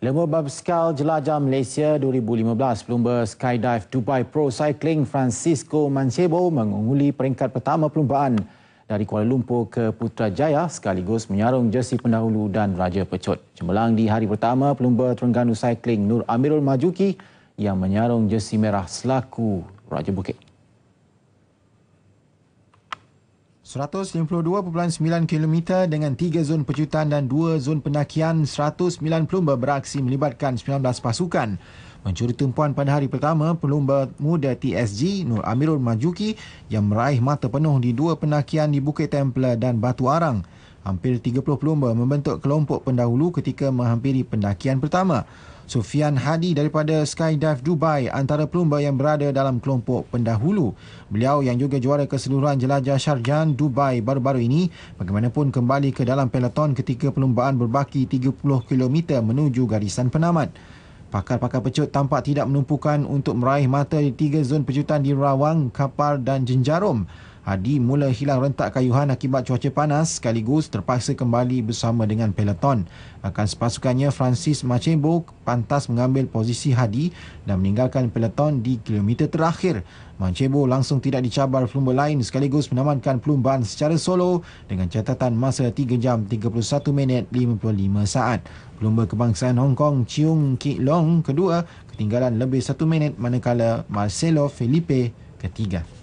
Lembu Babskal Jelajah Malaysia 2015 Pelumba Skydive Dubai Pro Cycling Francisco Mancebo mengungguli peringkat pertama pelumbaan dari Kuala Lumpur ke Putrajaya sekaligus menyarung jersi pendahulu dan Raja Pecut. Cemerlang di hari pertama, pelumba Terengganu Cycling Nur Amirul Majuki yang menyarung jersi merah selaku Raja Bukit. 152.9 km dengan tiga zon pecutan dan dua zon pendakian 190 pelumba beraksi melibatkan 19 pasukan. Mencuri tumpuan pada hari pertama, pelumba muda TSG Nur Amirul Majuki yang meraih mata penuh di dua pendakian di Bukit Templar dan Batu Arang. Hampir 30 pelumba membentuk kelompok pendahulu ketika menghampiri pendakian pertama. Sufian Hadi daripada Skydive Dubai antara pelumba yang berada dalam kelompok pendahulu. Beliau yang juga juara keseluruhan jelajah Sharjah Dubai baru-baru ini bagaimanapun kembali ke dalam peloton ketika pelumbaan berbaki 30km menuju garisan penamat. Pakar-pakar pecut tampak tidak menumpukan untuk meraih mata di tiga zon pecutan di Rawang, Kapar dan Jenjarum. Hadi mula hilang rentak kayuhan akibat cuaca panas sekaligus terpaksa kembali bersama dengan peloton. Akan sepasukannya Francis Machembo pantas mengambil posisi Hadi dan meninggalkan peloton di kilometer terakhir. Machembo langsung tidak dicabar pelumba lain sekaligus menamankan pelumbaan secara solo dengan catatan masa 3 jam 31 minit 55 saat. Pelumba kebangsaan Hong Kong Cheung Kik Long kedua ketinggalan lebih 1 minit manakala Marcelo Felipe ketiga.